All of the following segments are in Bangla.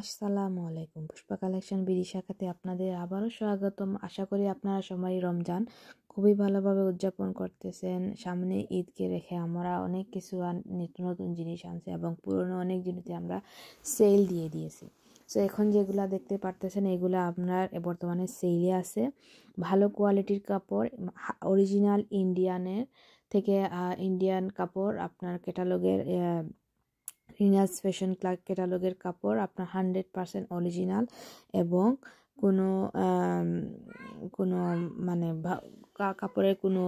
আসসালামু আলাইকুম পুষ্পা কালেকশন বিড়ি শাখাতে আপনাদের আবারও স্বাগতম আশা করি আপনারা সবাই রমজান খুবই ভালোভাবে উদযাপন করতেছেন সামনে ঈদকে রেখে আমরা অনেক কিছু নিত্য নতুন জিনিস আনছি এবং পুরনো অনেক জিনিসে আমরা সেল দিয়ে দিয়েছি সো এখন যেগুলো দেখতে পারতেছেন এগুলো আপনার বর্তমানে সেলে আছে ভালো কোয়ালিটির কাপড় অরিজিনাল ইন্ডিয়ানের থেকে ইন্ডিয়ান কাপড় আপনার ক্যাটালগের রিনাস ফ্যাশন ক্লাক ক্যাটালগের কাপড় আপনার হান্ড্রেড পারসেন্ট অরিজিনাল এবং কোনো কোনো মানে কাপড়ের কোনো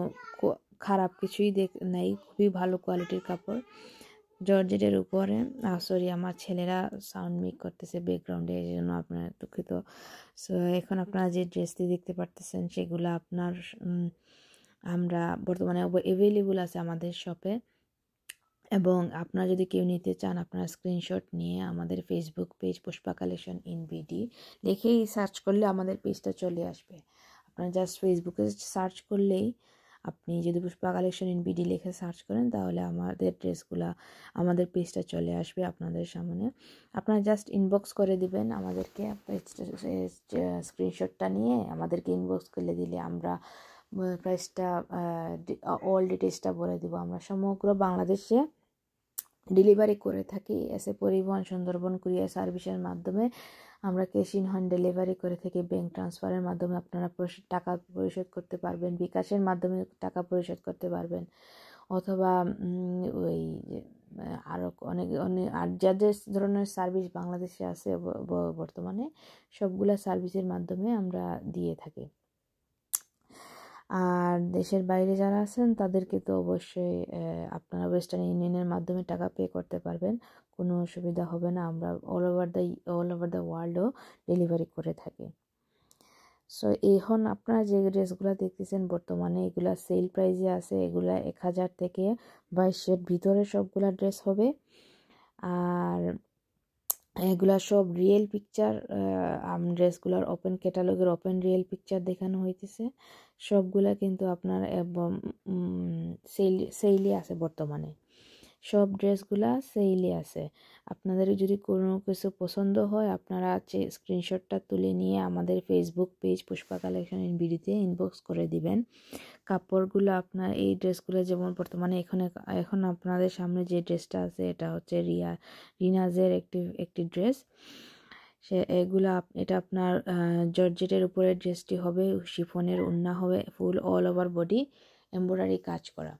খারাপ কিছুই দেখ নেই খুবই ভালো কোয়ালিটির কাপড় জর্জেটের উপরে সরি আমার ছেলেরা সাউন্ড মিক করতেছে ব্যাকগ্রাউন্ডে এই জন্য আপনারা দুঃখিত সো এখন আপনারা যে ড্রেসটি দেখতে পারতেছেন সেগুলো আপনার আমরা বর্তমানে অ্যাভেলেবল আছে আমাদের শপে এবং আপনারা যদি কেউ নিতে চান আপনারা স্ক্রিনশট নিয়ে আমাদের Facebook page Pushpa collection in BD লিখেই সার্চ করলে আমাদের পেজটা চলে আসবে আপনারা জাস্ট ফেসবুকে সার্চ করলেই আপনি যদি পুষ্পা কালেকশন ইন বিডি লিখে সার্চ করেন তাহলে আমাদের ড্রেসগুলো আমাদের পেজটা চলে আসবে আপনাদের সামনে আপনারা জাস্ট ইনবক্স করে দিবেন আমাদেরকে স্ক্রিনশটটা নিয়ে আমাদেরকে ইনবক্স করে দিলে আমরা প্রাইসটা অল ডিটেলসটা বলে দিব আমরা সমগ্র বাংলাদেশে ডেলিভারি করে থাকি এসে পরিবহন সুন্দরবন কুরিয়ার সার্ভিসের মাধ্যমে আমরা ক্যাশ ইন হোম ডেলিভারি করে থাকি ব্যাংক ট্রান্সফারের মাধ্যমে আপনারা টাকা পরিশোধ করতে পারবেন বিকাশের মাধ্যমে টাকা পরিশোধ করতে পারবেন অথবা ওই আরও অনেক অনেক আর যা যে ধরনের সার্ভিস বাংলাদেশে আছে বর্তমানে সবগুলা সার্ভিসের মাধ্যমে আমরা দিয়ে থাকি আর দেশের বাইরে যারা আছেন তাদেরকে তো অবশ্যই আপনারা ওয়েস্টার্ন ইউনিয়নের মাধ্যমে টাকা পে করতে পারবেন কোনো অসুবিধা হবে না আমরা all over the all over the ওয়ার্ল্ডও ডেলিভারি করে থাকি সো এখন আপনারা যে ড্রেসগুলো দেখতেছেন বর্তমানে এগুলা সেল প্রাইজে আছে এগুলা এক হাজার থেকে বাইশের ভিতরে সবগুলা ড্রেস হবে আর এগুলা সব রিয়েল পিকচার ড্রেসগুলার ওপেন ক্যাটালগের ওপেন রিয়েল পিকচার দেখানো হইতেছে সবগুলা কিন্তু আপনার সেল সেইলি আছে বর্তমানে সব ড্রেসগুলা সেইলে আছে আপনাদের যদি কোনো কিছু পছন্দ হয় আপনারা স্ক্রিনশটটা তুলে নিয়ে আমাদের ফেসবুক পেজ পুষ্পা কালেকশন বিডিতে ইনবক্স করে দিবেন কাপড়গুলো আপনার এই ড্রেসগুলো যেমন বর্তমানে এখানে এখন আপনাদের সামনে যে ড্রেসটা আছে এটা হচ্ছে রিয়া রিনাজের একটি একটি ড্রেস সে এগুলো এটা আপনার জর্জেটের উপরে ড্রেসটি হবে শিফনের উন্না হবে full all over body embroidery কাজ করা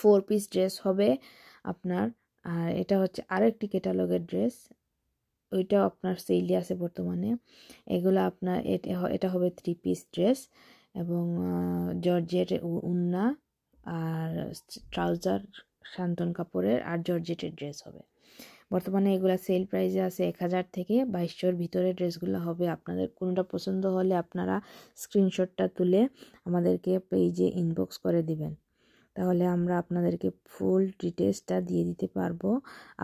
ফোর পিস ড্রেস হবে আপনার আর এটা হচ্ছে আরেকটি ক্যাটালগের ড্রেস ওইটাও আপনার সেলি আছে বর্তমানে এগুলো আপনার এটা হবে থ্রি পিস ড্রেস এবং জর্জেট উন্না আর ট্রাউজার শান্তন কাপড়ের আর জর্জেটের ড্রেস হবে বর্তমানে এগুলা সেল প্রাইসে আছে এক হাজার থেকে বাইশশোর ভিতরে ড্রেসগুলো হবে আপনাদের কোনোটা পছন্দ হলে আপনারা স্ক্রিনশটটা তুলে আমাদেরকে পেজে ইনবক্স করে দিবেন তাহলে আমরা আপনাদেরকে ফুল ডিটেলসটা দিয়ে দিতে পারবো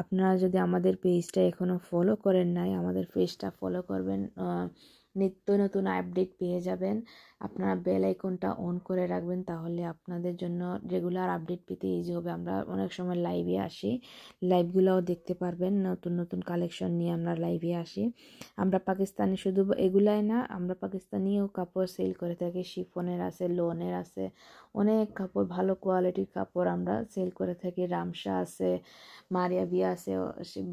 আপনারা যদি আমাদের পেজটা এখনও ফলো করেন নাই আমাদের পেজটা ফলো করবেন নিত্য নতুন আপডেট পেয়ে যাবেন আপনারা বেল আইকনটা অন করে রাখবেন তাহলে আপনাদের জন্য রেগুলার আপডেট পেতে ইজি হবে আমরা অনেক সময় লাইভে আসি লাইভগুলোও দেখতে পারবেন নতুন নতুন কালেকশন নিয়ে আমরা লাইভে আসি আমরা পাকিস্তানি শুধু এগুলাই না আমরা পাকিস্তানিও কাপড় সেল করে থাকি শিফনের আছে লোনের আছে অনেক কাপড় ভালো কোয়ালিটির কাপড় আমরা সেল করে থাকি রামসা আছে মারিয়া বিয়া আছে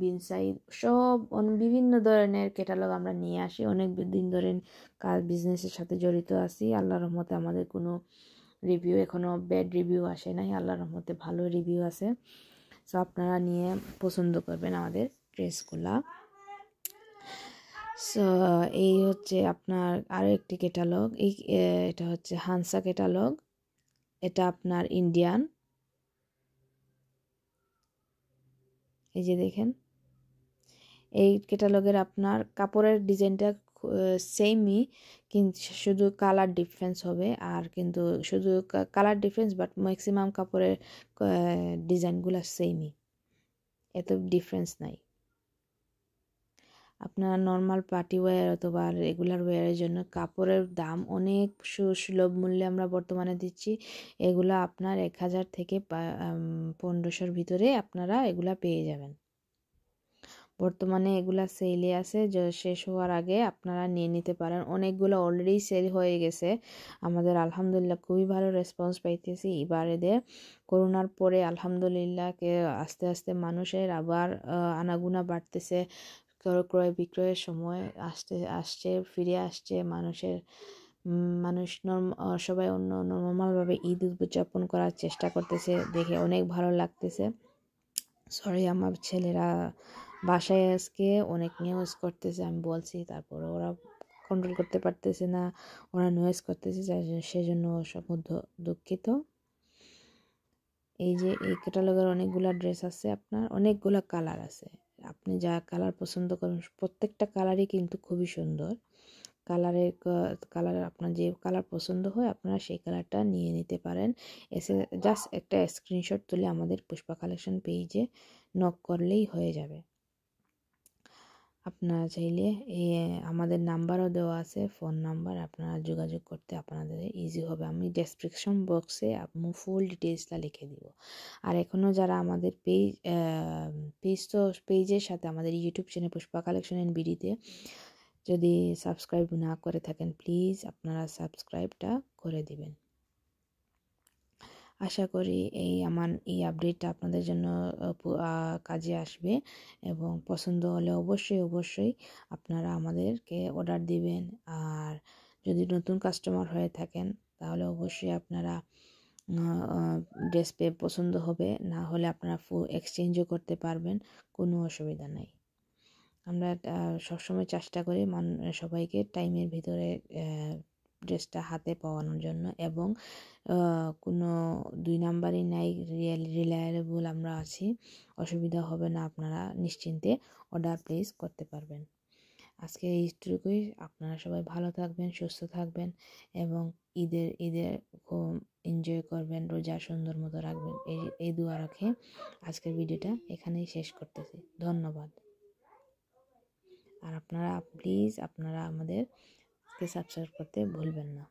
বিনসাই সব বিভিন্ন ধরনের ক্যাটালগ আমরা নিয়ে আসি অনেক দিন ধরেন কাজ বিজনেসের সাথে জড়িত আছি আল্লাহ রহমতে আমাদের কোনো রিভিউ এখনও ব্যাড রিভিউ আসে নাই আল্লাহ রহমতে ভালো রিভিউ আছে সো আপনারা নিয়ে পছন্দ করবেন আমাদের ড্রেসগুলা সো এই হচ্ছে আপনার আরও একটি ক্যাটালগ এই এটা হচ্ছে হানসা ক্যাটালগ এটা আপনার ইন্ডিয়ান এই যে দেখেন এই ক্যাটালগের আপনার কাপড়ের ডিজাইনটা সেমই কিন্তু শুধু কালার ডিফারেন্স হবে আর কিন্তু শুধু কালার ডিফারেন্স বাট ম্যাক্সিমাম কাপড়ের ডিজাইনগুলো সেমই এত ডিফারেন্স নাই আপনার নর্মাল পার্টি ওয়্যার অথবা রেগুলার ওয়্যারের জন্য কাপড়ের দাম অনেক সুলভ মূল্যে আমরা বর্তমানে দিচ্ছি এগুলো আপনার এক হাজার থেকে পনেরোশোর ভিতরে আপনারা এগুলা পেয়ে যাবেন বর্তমানে এগুলা সেলে আছে শেষ হওয়ার আগে আপনারা নিয়ে নিতে পারেন অনেকগুলো অলরেডি সেল হয়ে গেছে আমাদের আলহামদুলিল্লাহ খুবই ভালো রেসপন্স পাইতেছি এবারেদের করোনার পরে আলহামদুলিল্লাহকে আস্তে আস্তে মানুষের আবার আনাগুনা বাড়তেছে ক্রয় বিক্রয়ের সময় আসতে আসছে ফিরে আসছে মানুষের মানুষ নর্ম সবাই অন্য নর্মালভাবে ঈদ উদযাপন করার চেষ্টা করতেছে দেখে অনেক ভালো লাগতেছে সরি আমার ছেলেরা বাসায় আজকে অনেক নিউজ করতেছে আমি বলছি তারপরে ওরা কন্ট্রোল করতে পারতেছে না ওরা নয়েজ করতেছে সেজন্য সব দুঃখিত এই যে এই ক্যাটালগের অনেকগুলো ড্রেস আছে আপনার অনেকগুলো কালার আছে আপনি যা কালার পছন্দ করেন প্রত্যেকটা কালারই কিন্তু খুবই সুন্দর কালারের কালার আপনার যে কালার পছন্দ হয় আপনারা সেই কালারটা নিয়ে নিতে পারেন এসে জাস্ট একটা স্ক্রিনশট তুলে আমাদের পুষ্পা কালেকশন পেইজে নক করলেই হয়ে যাবে আপনারা চাইলে এই আমাদের নাম্বারও দেওয়া আছে ফোন নাম্বার আপনারা যোগাযোগ করতে আপনাদের ইজি হবে আমি ডেসক্রিপশন বক্সে আপনি ফুল ডিটেলসটা লিখে দিব আর এখনও যারা আমাদের পেজ পেজ তো পেজের সাথে আমাদের YouTube channel Pushpa collection and বিডিতে যদি সাবস্ক্রাইব না করে থাকেন প্লিজ আপনারা সাবস্ক্রাইবটা করে দিবেন আশা করি এই আমার এই আপডেটটা আপনাদের জন্য কাজে আসবে এবং পছন্দ হলে অবশ্যই অবশ্যই আপনারা আমাদেরকে অর্ডার দিবেন আর যদি নতুন কাস্টমার হয়ে থাকেন তাহলে অবশ্যই আপনারা ড্রেস পেয়ে পছন্দ হবে না হলে আপনারা ফু এক্সচেঞ্জও করতে পারবেন কোনো অসুবিধা নাই আমরা সবসময় চেষ্টা করি মান সবাইকে টাইমের ভিতরে ড্রেসটা হাতে পাওয়ানোর জন্য এবং কোনো দুই নাম্বারই নাই রিয়েল রিলায়েবল আমরা আছি অসুবিধা হবে না আপনারা নিশ্চিন্তে অর্ডার প্লেস করতে পারবেন আজকে এইটুকুই আপনারা সবাই ভালো থাকবেন সুস্থ থাকবেন এবং ঈদের ঈদের খুব এনজয় করবেন রোজা সুন্দর মতো রাখবেন এই এই দুয়া রাখে আজকের ভিডিওটা এখানেই শেষ করতেছি ধন্যবাদ আর আপনারা প্লিজ আপনারা আমাদের के सबसक्राइब करते भूलें ना